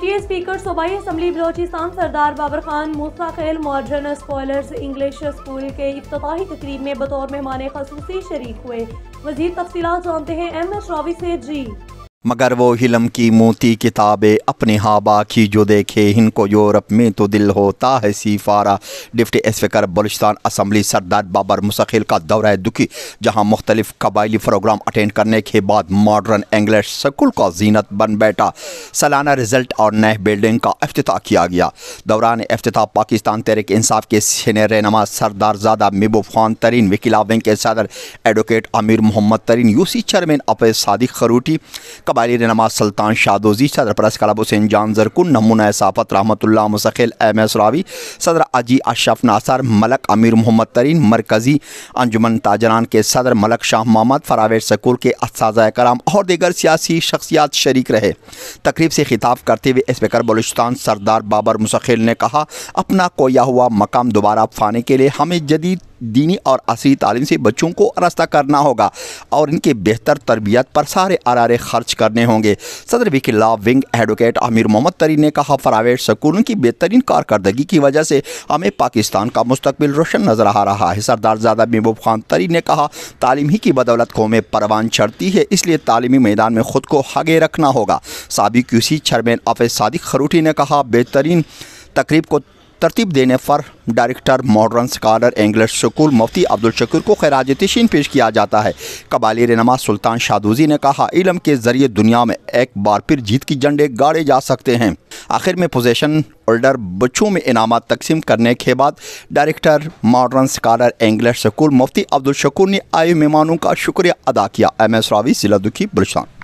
deputy speaker सूबाई assembly Balochistan Sardar Babar Khan Khel modern scholars English school के इफ्ताही तकरीब में बतौर मेहमान खसूसी शरीक हुए मजीद तफसी जानते हैं एम एस रावी से जी मगर वो हिलम की मोती किताबें अपने हाबा की जो देखे इनको यूरोप में तो दिल होता है सीफारा deputy speaker Balochistan assembly Sardar Babar Musakhel का दौरा दुखी जहां मुख्तलिफ कबायली प्रोग्राम अटेंड करने के बाद मॉडर्न इंग्लिश स्कूल का जीनत बन बैठा सालाना रिजल्ट और नए बिल्डिंग का अफ्त किया गया दौरान अफ्त पाकिस्तान तहरिक इंसाफ के सीनियर रहनमा ज्यादा मिबू खान तरीन वकीला बैंक के सदर एडवोकेट आमिर मोहम्मद तरीन यूसी चेयरमैन अपे सादिक खरूटी कबायली नमाज सुल्तान शादोजी सदर परस कलब हुसैन जान जरकुन नमून सहाफत रहमत मसखिल एम एसरावी सदर अजी अशफ नासर मलक अमीर मोहम्मद तरीन मरकज़ी अंजुमन ताजरान के सदर मलक शाह मोहम्मद फरावेर सकूल के असाजा कराम और दीगर सियासी शख्सियात शरीक रहे तकरीब से खिताब करते हुए स्पीकर बलूचिस्तान सरदार बाबर मुसखिल ने कहा अपना कोया हुआ मकाम दोबारा फाने के लिए हमें जदीद दीनी और असली तालीम से बच्चों को आरस्ता करना होगा और इनके बेहतर तरबियत पर सारे अरारे खर्च करने होंगे सदर विकिल्ला विंग एडवोकेट आमिर मोहम्मद तरी ने कहा प्राइवेट स्कूलों की बेहतरीन कारकर्दगी की वजह से हमें पाकिस्तान का मुस्तबिल रोशन नजर आ रहा है सरदार ज़्यादा महबूब खान तरी ने कहा तालीम ही की बदौलत को हमें परवान चढ़ती है इसलिए तालीमी मैदान में ख़ुद को आगे रखना होगा सबक UC chairman office Sadiq Kharoti ने कहा बेहतरीन तकरीब को तरतीब देने पर director modern scholar English school Mufti Abdul Shakir को खराज तशीन पेश किया जाता है कबाली रनमा सुल्तान शादोजी ने कहा इलम के ज़रिए दुनिया में एक बार फिर जीत की झंडे गाड़े जा सकते हैं आखिर में पोजेशन होल्डर बच्चों में इनाम तकसीम करने के बाद director modern scholar English school Mufti Abdul ने आए मेहमानों का शुक्रिया अदा किया एम एस रावी जिला दुखी बुलशान